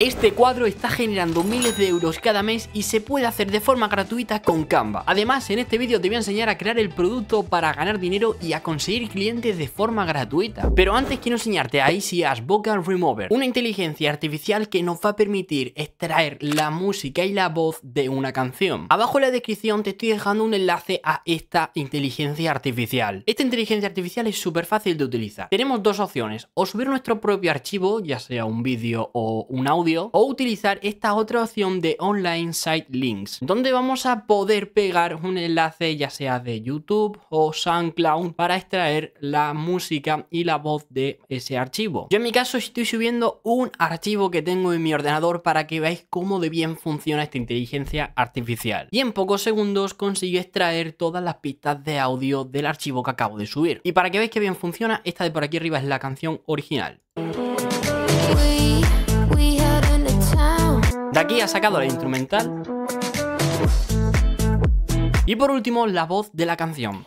Este cuadro está generando miles de euros cada mes y se puede hacer de forma gratuita con Canva. Además, en este vídeo te voy a enseñar a crear el producto para ganar dinero y a conseguir clientes de forma gratuita. Pero antes quiero enseñarte a ICS Vocal Remover, una inteligencia artificial que nos va a permitir extraer la música y la voz de una canción. Abajo en la descripción te estoy dejando un enlace a esta inteligencia artificial. Esta inteligencia artificial es súper fácil de utilizar. Tenemos dos opciones, o subir nuestro propio archivo, ya sea un vídeo o un audio, o utilizar esta otra opción de Online Site Links, donde vamos a poder pegar un enlace ya sea de YouTube o SoundCloud para extraer la música y la voz de ese archivo. Yo en mi caso estoy subiendo un archivo que tengo en mi ordenador para que veáis cómo de bien funciona esta inteligencia artificial. Y en pocos segundos consigo extraer todas las pistas de audio del archivo que acabo de subir. Y para que veáis que bien funciona, esta de por aquí arriba es la canción original aquí ha sacado la instrumental. Y por último, la voz de la canción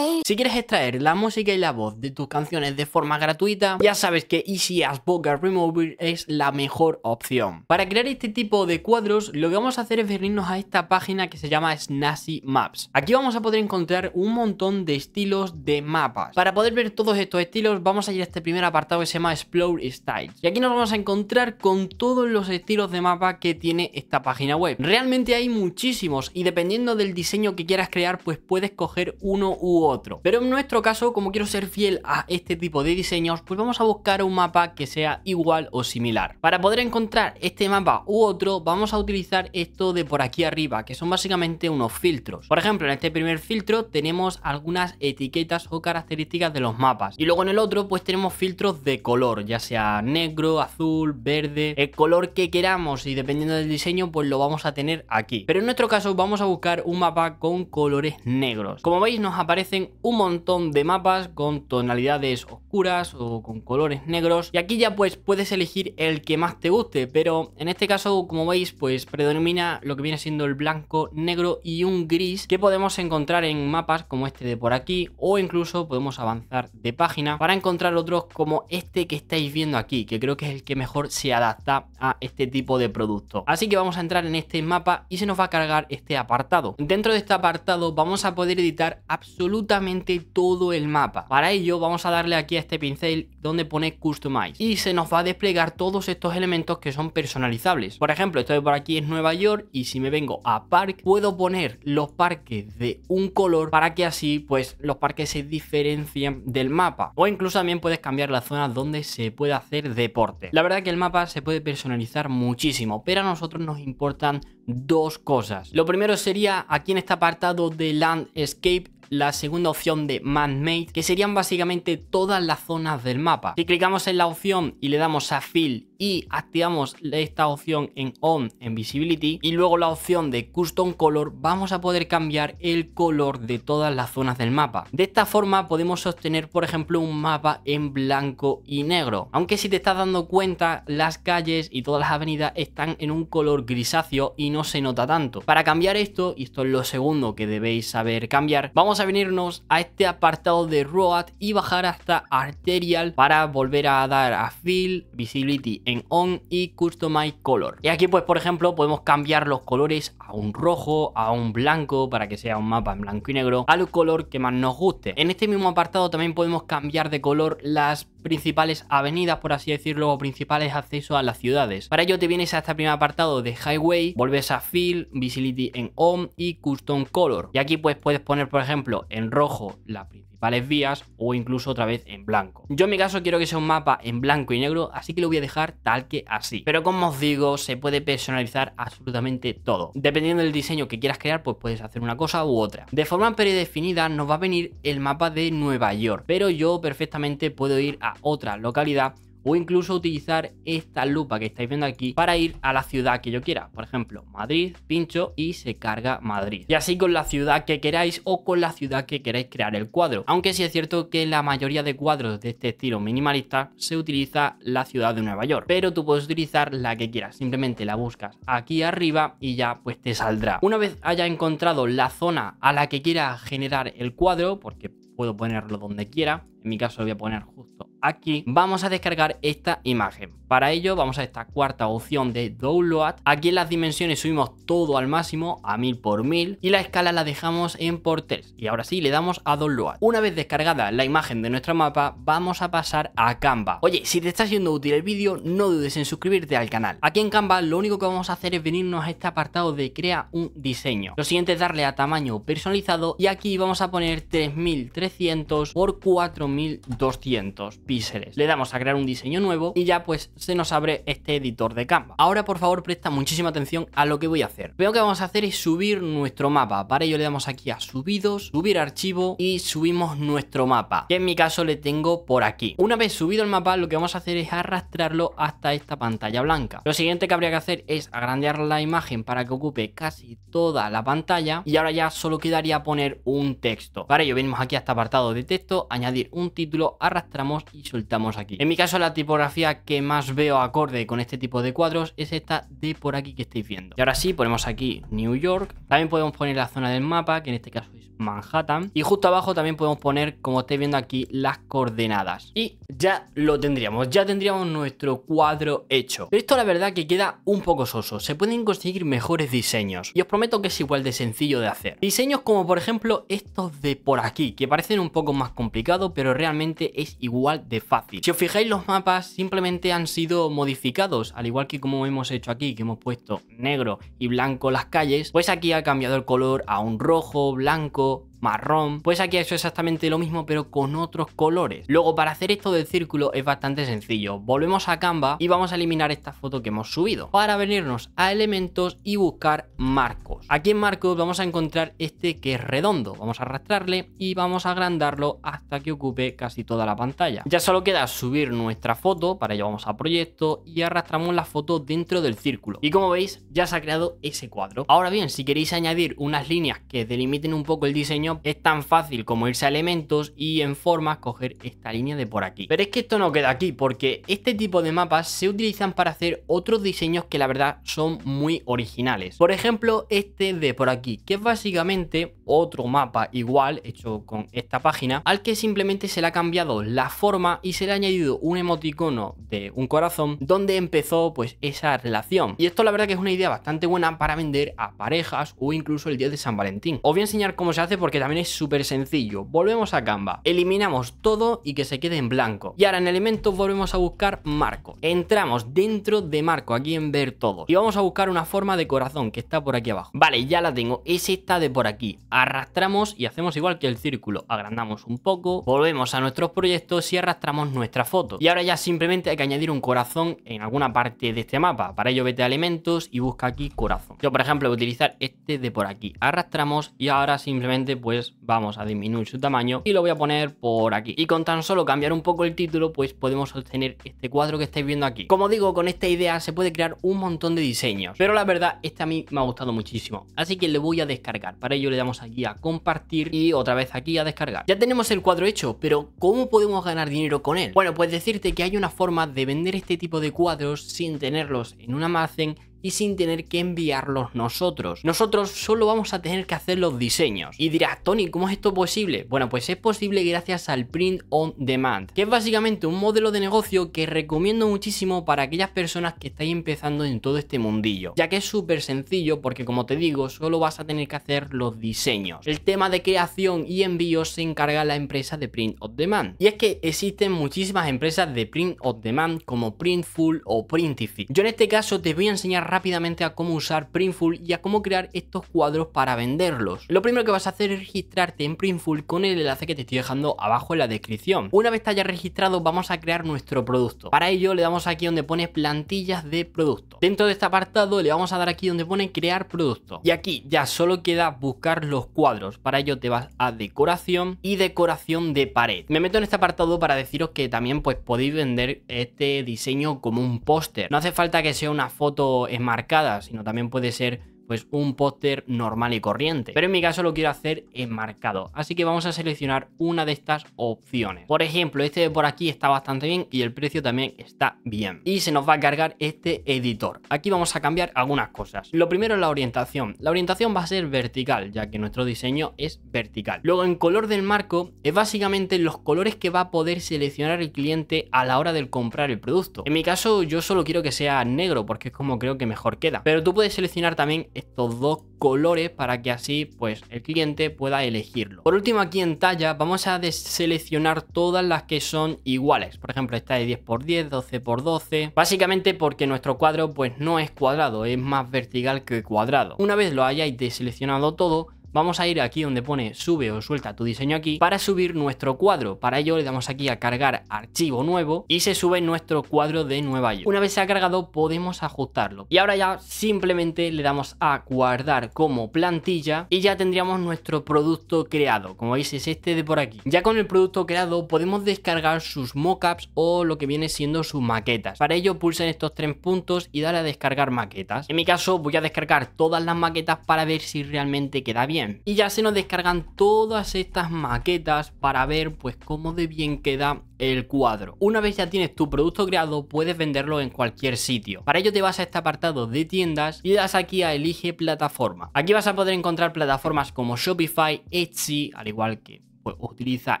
si quieres extraer la música y la voz de tus canciones de forma gratuita, ya sabes que Easy as Vocal Remover es la mejor opción. Para crear este tipo de cuadros, lo que vamos a hacer es venirnos a esta página que se llama Snazzy Maps. Aquí vamos a poder encontrar un montón de estilos de mapas. Para poder ver todos estos estilos, vamos a ir a este primer apartado que se llama Explore Styles. Y aquí nos vamos a encontrar con todos los estilos de mapa que tiene esta página web. Realmente hay muchísimos y dependiendo del diseño que quieras crear, pues puedes escoger uno u otro. Pero en nuestro caso, como quiero ser fiel a este tipo de diseños, pues vamos a buscar un mapa que sea igual o similar. Para poder encontrar este mapa u otro, vamos a utilizar esto de por aquí arriba, que son básicamente unos filtros. Por ejemplo, en este primer filtro tenemos algunas etiquetas o características de los mapas. Y luego en el otro, pues tenemos filtros de color, ya sea negro, azul, verde, el color que queramos y dependiendo del diseño, pues lo vamos a tener aquí. Pero en nuestro caso vamos a buscar un mapa con colores negros como veis nos aparecen un montón de mapas con tonalidades oscuras o con colores negros y aquí ya pues puedes elegir el que más te guste, pero en este caso como veis pues predomina lo que viene siendo el blanco, negro y un gris que podemos encontrar en mapas como este de por aquí o incluso podemos avanzar de página para encontrar otros como este que estáis viendo aquí, que creo que es el que mejor se adapta a este tipo de producto. Así que vamos a entrar en este mapa y se nos va a cargar este apartado. Dentro de este apartado vamos a poder editar absolutamente todo el mapa. Para ello vamos a darle aquí a este pincel donde pone Customize y se nos va a desplegar todos estos elementos que son personalizables. Por ejemplo, estoy por aquí en Nueva York y si me vengo a Park puedo poner los parques de un color para que así pues los parques se diferencien del mapa. O incluso también puedes cambiar la zona donde se puede hacer deporte. La verdad que el mapa se puede personalizar muchísimo, pero a nosotros nos importan dos cosas. Lo primero sería aquí en este apartado de Land Escape, la segunda opción de Man-Made, que serían básicamente todas las zonas del mapa. Si clicamos en la opción y le damos a Fill y activamos esta opción en On en Visibility y luego la opción de Custom Color vamos a poder cambiar el color de todas las zonas del mapa. De esta forma podemos obtener por ejemplo un mapa en blanco y negro. Aunque si te estás dando cuenta las calles y todas las avenidas están en un color grisáceo y no se nota tanto. Para cambiar esto, y esto es lo segundo que debéis saber cambiar, vamos a venirnos a este apartado de Road y bajar hasta Arterial para volver a dar a Fill, Visibility en On y Customize Color. Y aquí pues por ejemplo podemos cambiar los colores a un rojo, a un blanco para que sea un mapa en blanco y negro, al color que más nos guste. En este mismo apartado también podemos cambiar de color las principales avenidas, por así decirlo, o principales accesos a las ciudades. Para ello te vienes a este primer apartado de Highway, vuelves a Fill, Visibility en On y Custom Color. Y aquí pues puedes poner, por ejemplo, en rojo la primera Vales vías o incluso otra vez en blanco. Yo en mi caso quiero que sea un mapa en blanco y negro, así que lo voy a dejar tal que así. Pero como os digo, se puede personalizar absolutamente todo. Dependiendo del diseño que quieras crear, pues puedes hacer una cosa u otra. De forma predefinida nos va a venir el mapa de Nueva York, pero yo perfectamente puedo ir a otra localidad o incluso utilizar esta lupa que estáis viendo aquí para ir a la ciudad que yo quiera. Por ejemplo, Madrid, pincho y se carga Madrid. Y así con la ciudad que queráis o con la ciudad que queráis crear el cuadro. Aunque sí es cierto que la mayoría de cuadros de este estilo minimalista se utiliza la ciudad de Nueva York, pero tú puedes utilizar la que quieras. Simplemente la buscas aquí arriba y ya pues te saldrá. Una vez haya encontrado la zona a la que quiera generar el cuadro, porque puedo ponerlo donde quiera, en mi caso lo voy a poner justo aquí vamos a descargar esta imagen. Para ello vamos a esta cuarta opción de Download. Aquí en las dimensiones subimos todo al máximo a 1000 por 1000 y la escala la dejamos en por Y ahora sí le damos a Download. Una vez descargada la imagen de nuestro mapa vamos a pasar a Canva. Oye, si te está siendo útil el vídeo no dudes en suscribirte al canal. Aquí en Canva lo único que vamos a hacer es venirnos a este apartado de Crea un diseño. Lo siguiente es darle a tamaño personalizado y aquí vamos a poner 3300 por 4200 píxeles. Le damos a crear un diseño nuevo y ya pues se nos abre este editor de Canva. Ahora por favor presta muchísima atención a lo que voy a hacer. Veo que vamos a hacer es subir nuestro mapa. Para ello le damos aquí a subidos, subir archivo y subimos nuestro mapa. Que en mi caso le tengo por aquí. Una vez subido el mapa lo que vamos a hacer es arrastrarlo hasta esta pantalla blanca. Lo siguiente que habría que hacer es agrandar la imagen para que ocupe casi toda la pantalla y ahora ya solo quedaría poner un texto. Para ello venimos aquí hasta este apartado de texto, añadir un título, arrastramos y y soltamos aquí. En mi caso la tipografía que más veo acorde con este tipo de cuadros es esta de por aquí que estáis viendo. Y ahora sí, ponemos aquí New York. También podemos poner la zona del mapa, que en este caso es Manhattan. Y justo abajo también podemos poner, como estáis viendo aquí, las coordenadas. Y ya lo tendríamos, ya tendríamos nuestro cuadro hecho. Pero esto la verdad que queda un poco soso. Se pueden conseguir mejores diseños. Y os prometo que es igual de sencillo de hacer. Diseños como por ejemplo estos de por aquí, que parecen un poco más complicados, pero realmente es igual de fácil. Si os fijáis, los mapas simplemente han sido modificados, al igual que como hemos hecho aquí, que hemos puesto negro y blanco las calles, pues aquí ha cambiado el color a un rojo, blanco, marrón, pues aquí ha hecho exactamente lo mismo pero con otros colores. Luego para hacer esto del círculo es bastante sencillo, volvemos a Canva y vamos a eliminar esta foto que hemos subido para venirnos a elementos y buscar marcos. Aquí en marcos vamos a encontrar este que es redondo, vamos a arrastrarle y vamos a agrandarlo hasta que ocupe casi toda la pantalla. Ya solo queda subir nuestra foto, para ello vamos a proyecto y arrastramos la foto dentro del círculo. Y como veis ya se ha creado ese cuadro. Ahora bien, si queréis añadir unas líneas que delimiten un poco el diseño es tan fácil como irse a elementos y en formas coger esta línea de por aquí. Pero es que esto no queda aquí porque este tipo de mapas se utilizan para hacer otros diseños que la verdad son muy originales. Por ejemplo, este de por aquí, que es básicamente otro mapa igual hecho con esta página, al que simplemente se le ha cambiado la forma y se le ha añadido un emoticono de un corazón donde empezó pues esa relación. Y esto la verdad que es una idea bastante buena para vender a parejas o incluso el día de San Valentín. Os voy a enseñar cómo se hace porque también es súper sencillo. Volvemos a Canva, eliminamos todo y que se quede en blanco. Y ahora en elementos volvemos a buscar marco. Entramos dentro de marco, aquí en ver todo. Y vamos a buscar una forma de corazón que está por aquí abajo. Vale, ya la tengo, es esta de por aquí. Arrastramos y hacemos igual que el círculo. Agrandamos un poco, volvemos a nuestros proyectos y arrastramos nuestra foto. Y ahora ya simplemente hay que añadir un corazón en alguna parte de este mapa. Para ello vete a elementos y busca aquí corazón. Yo por ejemplo voy a utilizar este de por aquí. Arrastramos y ahora simplemente pues pues vamos a disminuir su tamaño y lo voy a poner por aquí. Y con tan solo cambiar un poco el título, pues podemos obtener este cuadro que estáis viendo aquí. Como digo, con esta idea se puede crear un montón de diseños, pero la verdad, este a mí me ha gustado muchísimo, así que le voy a descargar. Para ello le damos aquí a compartir y otra vez aquí a descargar. Ya tenemos el cuadro hecho, pero ¿cómo podemos ganar dinero con él? Bueno, pues decirte que hay una forma de vender este tipo de cuadros sin tenerlos en un almacén y sin tener que enviarlos nosotros. Nosotros solo vamos a tener que hacer los diseños. Y dirás, Tony, ¿cómo es esto posible? Bueno, pues es posible gracias al Print on Demand, que es básicamente un modelo de negocio que recomiendo muchísimo para aquellas personas que estáis empezando en todo este mundillo, ya que es súper sencillo porque como te digo, solo vas a tener que hacer los diseños. El tema de creación y envío se encarga la empresa de Print on Demand. Y es que existen muchísimas empresas de Print on Demand como Printful o Printify. Yo en este caso te voy a enseñar rápidamente a cómo usar Printful y a cómo crear estos cuadros para venderlos. Lo primero que vas a hacer es registrarte en Printful con el enlace que te estoy dejando abajo en la descripción. Una vez te hayas registrado vamos a crear nuestro producto. Para ello le damos aquí donde pone plantillas de producto. Dentro de este apartado le vamos a dar aquí donde pone crear producto. Y aquí ya solo queda buscar los cuadros. Para ello te vas a decoración y decoración de pared. Me meto en este apartado para deciros que también pues podéis vender este diseño como un póster. No hace falta que sea una foto marcadas, sino también puede ser pues un póster normal y corriente. Pero en mi caso lo quiero hacer enmarcado, así que vamos a seleccionar una de estas opciones. Por ejemplo, este de por aquí está bastante bien y el precio también está bien. Y se nos va a cargar este editor. Aquí vamos a cambiar algunas cosas. Lo primero es la orientación. La orientación va a ser vertical, ya que nuestro diseño es vertical. Luego en color del marco es básicamente los colores que va a poder seleccionar el cliente a la hora de comprar el producto. En mi caso yo solo quiero que sea negro porque es como creo que mejor queda. Pero tú puedes seleccionar también estos dos colores para que así pues el cliente pueda elegirlo. Por último aquí en talla vamos a deseleccionar todas las que son iguales. Por ejemplo esta de 10x10, 12x12. Básicamente porque nuestro cuadro pues no es cuadrado, es más vertical que cuadrado. Una vez lo hayáis deseleccionado todo Vamos a ir aquí donde pone sube o suelta tu diseño aquí para subir nuestro cuadro. Para ello le damos aquí a cargar archivo nuevo y se sube nuestro cuadro de Nueva York. Una vez se ha cargado podemos ajustarlo. Y ahora ya simplemente le damos a guardar como plantilla y ya tendríamos nuestro producto creado. Como veis es este de por aquí. Ya con el producto creado podemos descargar sus mockups o lo que viene siendo sus maquetas. Para ello pulsen estos tres puntos y dar a descargar maquetas. En mi caso voy a descargar todas las maquetas para ver si realmente queda bien y ya se nos descargan todas estas maquetas para ver pues cómo de bien queda el cuadro. Una vez ya tienes tu producto creado, puedes venderlo en cualquier sitio. Para ello te vas a este apartado de tiendas y das aquí a elige plataforma. Aquí vas a poder encontrar plataformas como Shopify, Etsy, al igual que pues utiliza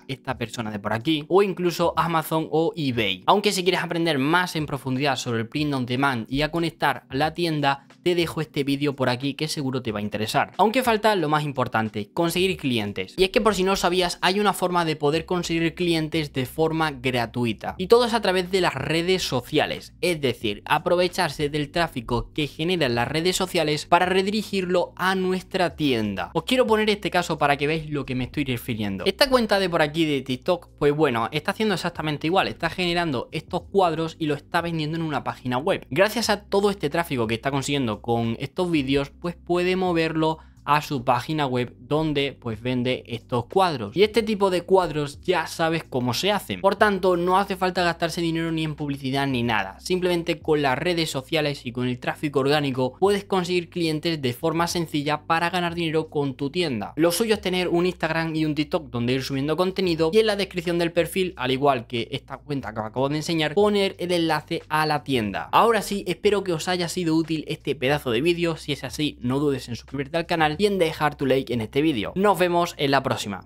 esta persona de por aquí o incluso Amazon o eBay. Aunque si quieres aprender más en profundidad sobre el print on demand y a conectar la tienda, te dejo este vídeo por aquí que seguro te va a interesar. Aunque falta lo más importante, conseguir clientes. Y es que por si no lo sabías, hay una forma de poder conseguir clientes de forma gratuita. Y todo es a través de las redes sociales, es decir, aprovecharse del tráfico que generan las redes sociales para redirigirlo a nuestra tienda. Os quiero poner este caso para que veáis lo que me estoy refiriendo. Esta cuenta de por aquí de TikTok, pues bueno, está haciendo exactamente igual, está generando estos cuadros y lo está vendiendo en una página web. Gracias a todo este tráfico que está consiguiendo con estos vídeos, pues puede moverlo a su página web donde pues vende estos cuadros. Y este tipo de cuadros ya sabes cómo se hacen. Por tanto, no hace falta gastarse dinero ni en publicidad ni nada. Simplemente con las redes sociales y con el tráfico orgánico puedes conseguir clientes de forma sencilla para ganar dinero con tu tienda. Lo suyo es tener un Instagram y un TikTok donde ir subiendo contenido y en la descripción del perfil, al igual que esta cuenta que acabo de enseñar, poner el enlace a la tienda. Ahora sí, espero que os haya sido útil este pedazo de vídeo. Si es así, no dudes en suscribirte al canal y en dejar tu like en este vídeo. Nos vemos en la próxima.